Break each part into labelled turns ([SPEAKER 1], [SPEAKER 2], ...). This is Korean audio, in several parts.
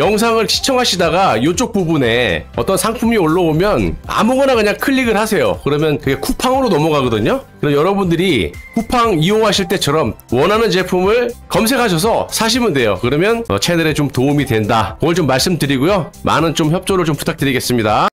[SPEAKER 1] 영상을 시청하시다가 이쪽 부분에 어떤 상품이 올라오면 아무거나 그냥 클릭을 하세요. 그러면 그게 쿠팡으로 넘어가거든요. 그럼 여러분들이 쿠팡 이용하실 때처럼 원하는 제품을 검색하셔서 사시면 돼요. 그러면 어, 채널에 좀 도움이 된다. 그걸 좀 말씀드리고요. 많은 좀 협조를 좀 부탁드리겠습니다.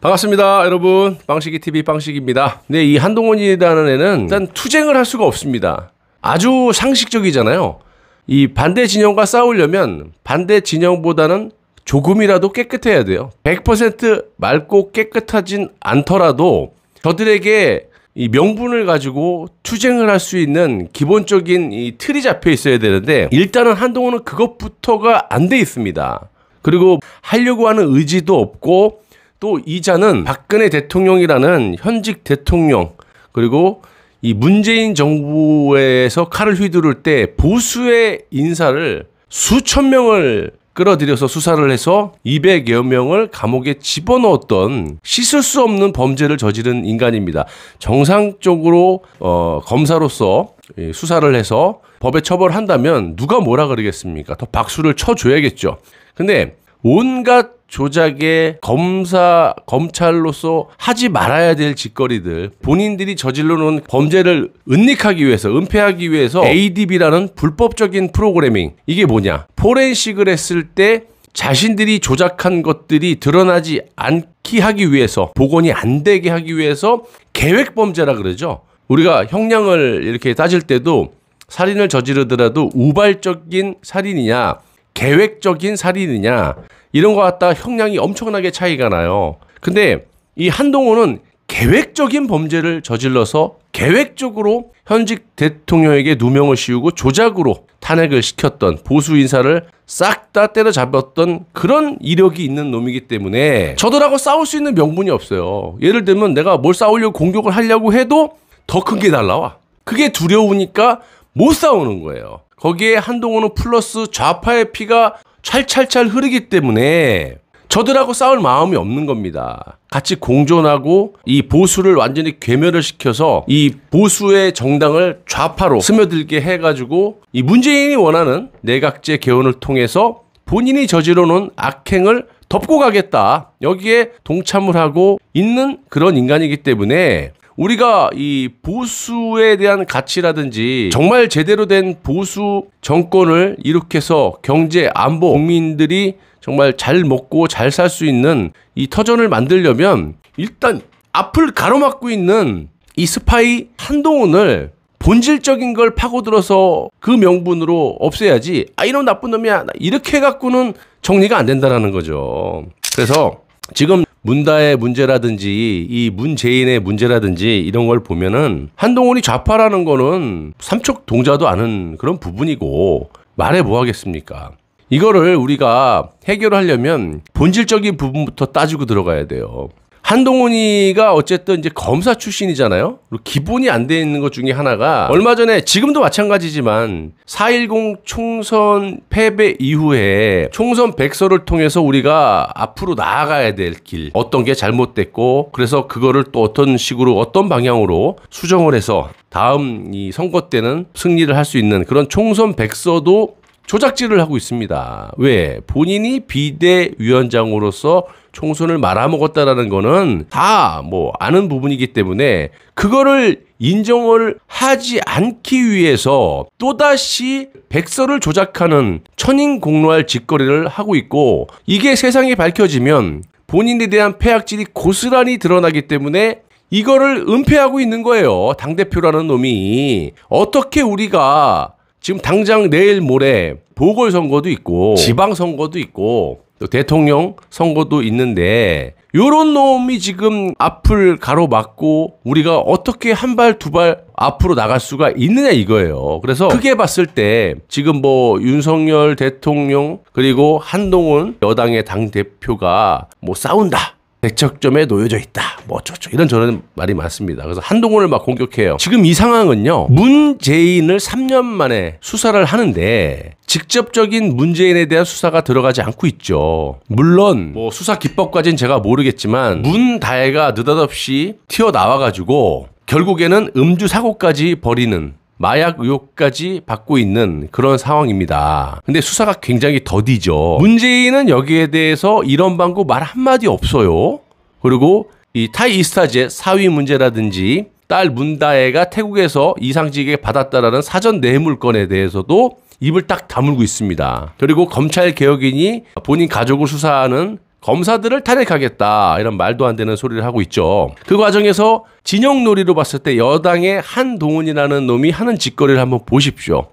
[SPEAKER 1] 반갑습니다 여러분 빵식이TV 빵식입니다 네, 이 한동훈이라는 애는 일단 투쟁을 할 수가 없습니다 아주 상식적이잖아요 이 반대 진영과 싸우려면 반대 진영보다는 조금이라도 깨끗해야 돼요. 100% 맑고 깨끗하진 않더라도 저들에게 이 명분을 가지고 투쟁을 할 수 있는 기본적인 이 틀이 잡혀 있어야 되는데 일단은 한동훈은 그것부터가 안 돼 있습니다. 그리고 하려고 하는 의지도 없고 또 이자는 박근혜 대통령이라는 현직 대통령 그리고 이 문재인 정부에서 칼을 휘두를 때 보수의 인사를 수천 명을 끌어들여서 수사를 해서 200여 명을 감옥에 집어넣었던 씻을 수 없는 범죄를 저지른 인간입니다. 정상적으로 어, 검사로서 예, 수사를 해서 법에 처벌한다면 누가 뭐라 그러겠습니까? 더 박수를 쳐줘야겠죠. 근데 온갖 조작의 검사 검찰로서 하지 말아야 될 짓거리들 본인들이 저질러 놓은 범죄를 은닉하기 위해서 은폐하기 위해서 ADB라는 불법적인 프로그래밍 이게 뭐냐 포렌식을 했을 때 자신들이 조작한 것들이 드러나지 않게 하기 위해서 복원이 안 되게 하기 위해서 계획 범죄라 그러죠 우리가 형량을 이렇게 따질 때도 살인을 저지르더라도 우발적인 살인이냐 계획적인 살인이냐 이런 거 갖다 형량이 엄청나게 차이가 나요. 근데 이 한동훈은 계획적인 범죄를 저질러서 계획적으로 현직 대통령에게 누명을 씌우고 조작으로 탄핵을 시켰던 보수 인사를 싹 다 때려잡았던 그런 이력이 있는 놈이기 때문에 저들하고 싸울 수 있는 명분이 없어요. 예를 들면 내가 뭘 싸우려고 공격을 하려고 해도 더 큰 게 날라와. 그게 두려우니까 못 싸우는 거예요. 거기에 한동호는 플러스 좌파의 피가 찰찰찰 흐르기 때문에 저들하고 싸울 마음이 없는 겁니다. 같이 공존하고 이 보수를 완전히 괴멸을 시켜서 이 보수의 정당을 좌파로 스며들게 해가지고 이 문재인이 원하는 내각제 개헌을 통해서 본인이 저지르는 악행을 덮고 가겠다. 여기에 동참을 하고 있는 그런 인간이기 때문에 우리가 이 보수에 대한 가치라든지 정말 제대로 된 보수 정권을 일으켜서 경제, 안보, 국민들이 정말 잘 먹고 잘 살 수 있는 이 터전을 만들려면 일단 앞을 가로막고 있는 이 스파이 한동훈을 본질적인 걸 파고들어서 그 명분으로 없애야지 아이런 나쁜 놈이야 이렇게 해 갖고는 정리가 안 된다라는 거죠. 그래서 지금 문다의 문제라든지 이 문재인의 문제라든지 이런 걸 보면은 한동훈이 좌파라는 거는 삼척 동자도 아는 그런 부분이고 말해 뭐 하겠습니까? 이거를 우리가 해결하려면 본질적인 부분부터 따지고 들어가야 돼요. 한동훈이가 어쨌든 이제 검사 출신이잖아요. 그리고 기본이 안 돼 있는 것 중에 하나가 얼마 전에 지금도 마찬가지지만 4.10 총선 패배 이후에 총선 백서를 통해서 우리가 앞으로 나아가야 될 길, 어떤 게 잘못됐고 그래서 그거를 또 어떤 식으로 어떤 방향으로 수정을 해서 다음 이 선거 때는 승리를 할 수 있는 그런 총선 백서도 조작질을 하고 있습니다. 왜? 본인이 비대위원장으로서 총선을 말아먹었다라는 거는 다 뭐 아는 부분이기 때문에 그거를 인정을 하지 않기 위해서 또다시 백서를 조작하는 천인공로할 짓거리를 하고 있고 이게 세상에 밝혀지면 본인에 대한 폐악질이 고스란히 드러나기 때문에 이거를 은폐하고 있는 거예요. 당대표라는 놈이. 어떻게 우리가 지금 당장 내일 모레 보궐선거도 있고 지방선거도 있고 또 대통령 선거도 있는데 요런 놈이 지금 앞을 가로막고 우리가 어떻게 한 발 두발 발 앞으로 나갈 수가 있느냐 이거예요. 그래서 크게 봤을 때 지금 뭐 윤석열 대통령 그리고 한동훈 여당의 당 대표가 뭐 싸운다. 백척점에 놓여져 있다. 뭐 어쩌죠 이런 저런 말이 많습니다. 그래서 한동훈을 막 공격해요. 지금 이 상황은요. 문재인을 3년 만에 수사를 하는데 직접적인 문재인에 대한 수사가 들어가지 않고 있죠. 물론 뭐 수사 기법까지는 제가 모르겠지만 문다혜가 느닷없이 튀어나와가지고 결국에는 음주 사고까지 벌이는 마약 의혹까지 받고 있는 그런 상황입니다. 근데 수사가 굉장히 더디죠. 문재인은 여기에 대해서 이런 방구 말 한마디 없어요. 그리고 이 타이 이스타제 사위 문제라든지 딸 문다혜가 태국에서 이상직에 받았다라는 사전 뇌물건에 대해서도 입을 딱 다물고 있습니다. 그리고 검찰 개혁인이 본인 가족을 수사하는 검사들을 탄핵하겠다 이런 말도 안 되는 소리를 하고 있죠. 그 과정에서 진영놀이로 봤을 때 여당의 한동훈이라는 놈이 하는 짓거리를 한번 보십시오.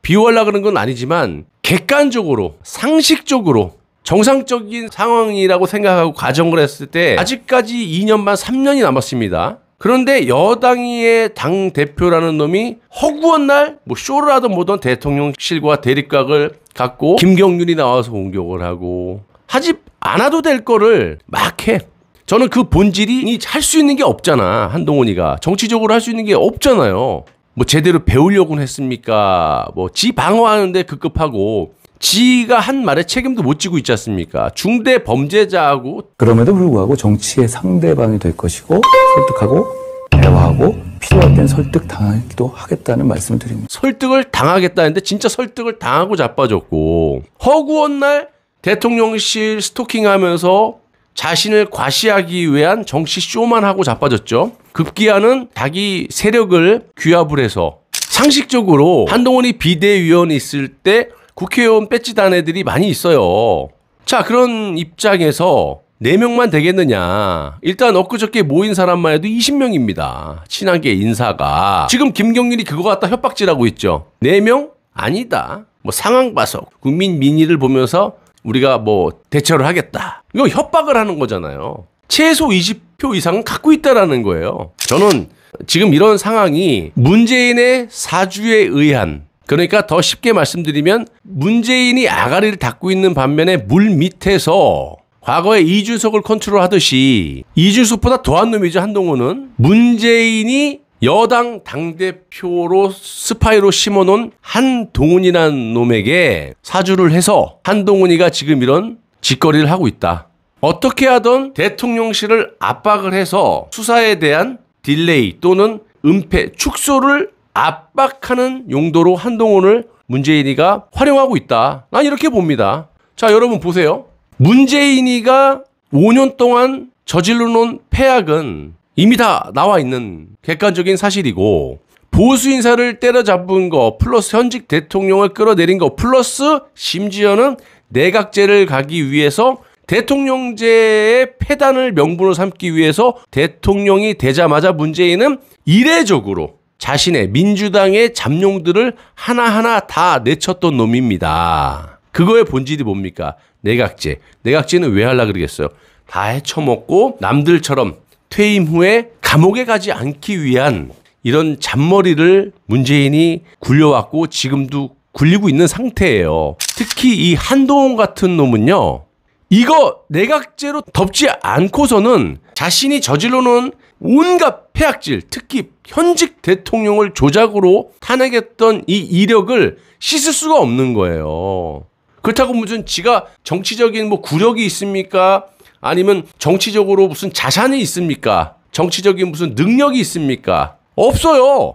[SPEAKER 1] 비호하려 그런 건 아니지만 객관적으로 상식적으로 정상적인 상황이라고 생각하고 가정을 했을 때 아직까지 2년 반 3년이 남았습니다. 그런데 여당의 당 대표라는 놈이 허구한 날뭐 쇼를 하던 뭐든 대통령실과 대립각을 갖고 김경윤이 나와서 공격을 하고 하지 않아도 될 거를 막 해. 저는 그 본질이 할 수 있는 게 없잖아. 한동훈이가 정치적으로 할 수 있는 게 없잖아요. 뭐 제대로 배우려고는 했습니까? 뭐지 방어하는데 급급하고 지가 한 말에 책임도 못 지고 있지 않습니까? 중대 범죄자하고 그럼에도 불구하고 정치의 상대방이 될 것이고 설득하고 대화하고 필요할 땐 설득 당하기도 하겠다는 말씀을 드립니다. 설득을 당하겠다는데 진짜 설득을 당하고 자빠졌고 허구원날 대통령실 스토킹하면서 자신을 과시하기 위한 정치 쇼만 하고 자빠졌죠. 급기야는 자기 세력을 규합을 해서 상식적으로 한동훈이 비대위원이 있을 때 국회의원 배지단 애들이 많이 있어요. 자, 그런 입장에서 4명만 되겠느냐. 일단 엊그저께 모인 사람만 해도 20명입니다. 친하게 인사가. 지금 김경률이 그거 갖다 협박질하고 있죠. 4명? 아니다. 뭐 상황 봐서 국민 민의를 보면서 우리가 뭐 대처를 하겠다. 이거 협박을 하는 거잖아요. 최소 20표 이상은 갖고 있다라는 거예요. 저는 지금 이런 상황이 문재인의 사주에 의한 그러니까 더 쉽게 말씀드리면 문재인이 아가리를 닦고 있는 반면에 물 밑에서 과거에 이준석을 컨트롤하듯이 이준석보다 더한 놈이죠 한동훈은 문재인이 여당 당대표로 스파이로 심어놓은 한동훈이란 놈에게 사주를 해서 한동훈이가 지금 이런 짓거리를 하고 있다. 어떻게 하던 대통령실을 압박을 해서 수사에 대한 딜레이 또는 은폐 축소를 압박하는 용도로 한동훈을 문재인이가 활용하고 있다. 난 이렇게 봅니다. 자, 여러분 보세요. 문재인이가 5년 동안 저질러 놓은 폐악은 이미 다 나와 있는 객관적인 사실이고 보수 인사를 때려잡은 거 플러스 현직 대통령을 끌어내린 거 플러스 심지어는 내각제를 가기 위해서 대통령제의 폐단을 명분으로 삼기 위해서 대통령이 되자마자 문재인은 이례적으로 자신의 민주당의 잠룡들을 하나하나 다 내쳤던 놈입니다. 그거의 본질이 뭡니까? 내각제. 내각제는 왜 하려 고 그러겠어요? 다 헤쳐먹고 남들처럼 퇴임 후에 감옥에 가지 않기 위한 이런 잔머리를 문재인이 굴려왔고 지금도 굴리고 있는 상태예요. 특히 이 한동훈 같은 놈은요. 이거 내각제로 덮지 않고서는 자신이 저질러놓은 온갖 폐악질, 특히 현직 대통령을 조작으로 탄핵했던 이 이력을 씻을 수가 없는 거예요. 그렇다고 무슨 지가 정치적인 뭐 구력이 있습니까? 아니면 정치적으로 무슨 자산이 있습니까? 정치적인 무슨 능력이 있습니까? 없어요.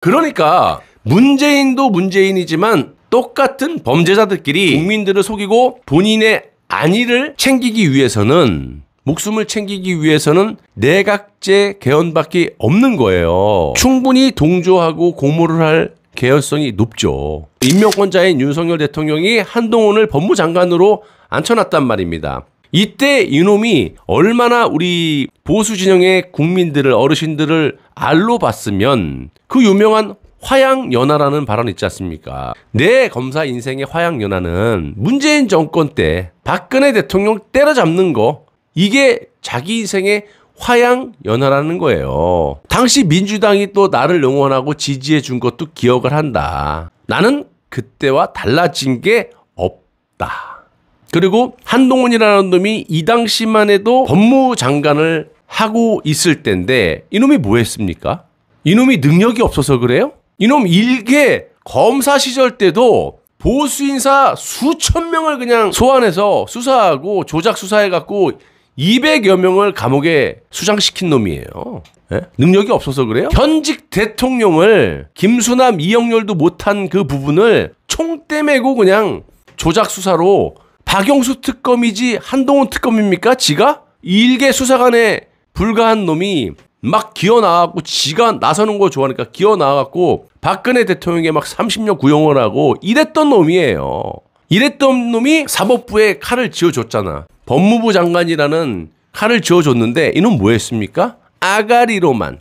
[SPEAKER 1] 그러니까 문재인도 문재인이지만 똑같은 범죄자들끼리 국민들을 속이고 본인의 안위를 챙기기 위해서는 목숨을 챙기기 위해서는 내각제 개헌밖에 없는 거예요. 충분히 동조하고 공모를 할 개연성이 높죠. 임명권자인 윤석열 대통령이 한동훈을 법무장관으로 앉혀놨단 말입니다. 이때 이놈이 얼마나 우리 보수 진영의 국민들을 어르신들을 알로 봤으면 그 유명한 화양연화라는 발언 있지 않습니까? 내 검사 인생의 화양연화는 문재인 정권 때 박근혜 대통령 때려잡는 거 이게 자기 인생의 화양 연화라는 거예요. 당시 민주당이 또 나를 응원하고 지지해 준 것도 기억을 한다. 나는 그때와 달라진 게 없다. 그리고 한동훈이라는 놈이 이 당시만 해도 법무장관을 하고 있을 때인데 이놈이 뭐 했습니까? 이놈이 능력이 없어서 그래요? 이놈 일개 검사 시절 때도 보수 인사 수천 명을 그냥 소환해서 수사하고 조작 수사해 갖고 200여 명을 감옥에 수장시킨 놈이에요. 예? 능력이 없어서 그래요? 현직 대통령을 김수남, 이영렬도 못한 그 부분을 총떼매고 그냥 조작 수사로 박영수 특검이지 한동훈 특검입니까? 지가 일개 수사관에 불과한 놈이 막 기어 나왔고 지가 나서는 거 좋아하니까 기어 나와갖고 박근혜 대통령에 막 30년 구형을 하고 이랬던 놈이에요. 이랬던 놈이 사법부에 칼을 쥐어줬잖아. 법무부 장관이라는 칼을 지어줬는데 이놈 뭐 했습니까? 아가리로만.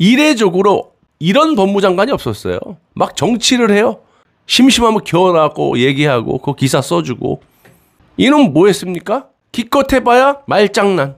[SPEAKER 1] 이례적으로 이런 법무장관이 없었어요. 막 정치를 해요. 심심하면 겨울하고 얘기하고 그 기사 써주고 이놈 뭐 했습니까? 기껏 해봐야 말장난.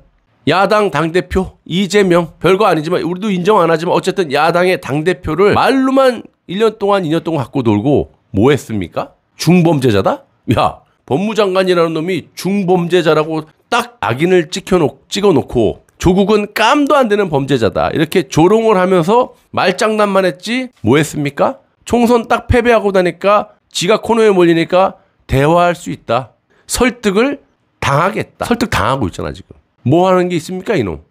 [SPEAKER 1] 야당 당대표 이재명 별거 아니지만 우리도 인정 안 하지만 어쨌든 야당의 당대표를 말로만 1년 동안 2년 동안 갖고 놀고 뭐 했습니까? 중범죄자다? 야 법무장관이라는 놈이 중범죄자라고 딱 악인을 찍혀놓, 찍어놓고 조국은 깜도 안 되는 범죄자다. 이렇게 조롱을 하면서 말장난만 했지 뭐 했습니까? 총선 딱 패배하고 나니까 지가 코너에 몰리니까 대화할 수 있다. 설득을 당하겠다. 설득 당하고 있잖아, 지금. 뭐 하는 게 있습니까, 이놈?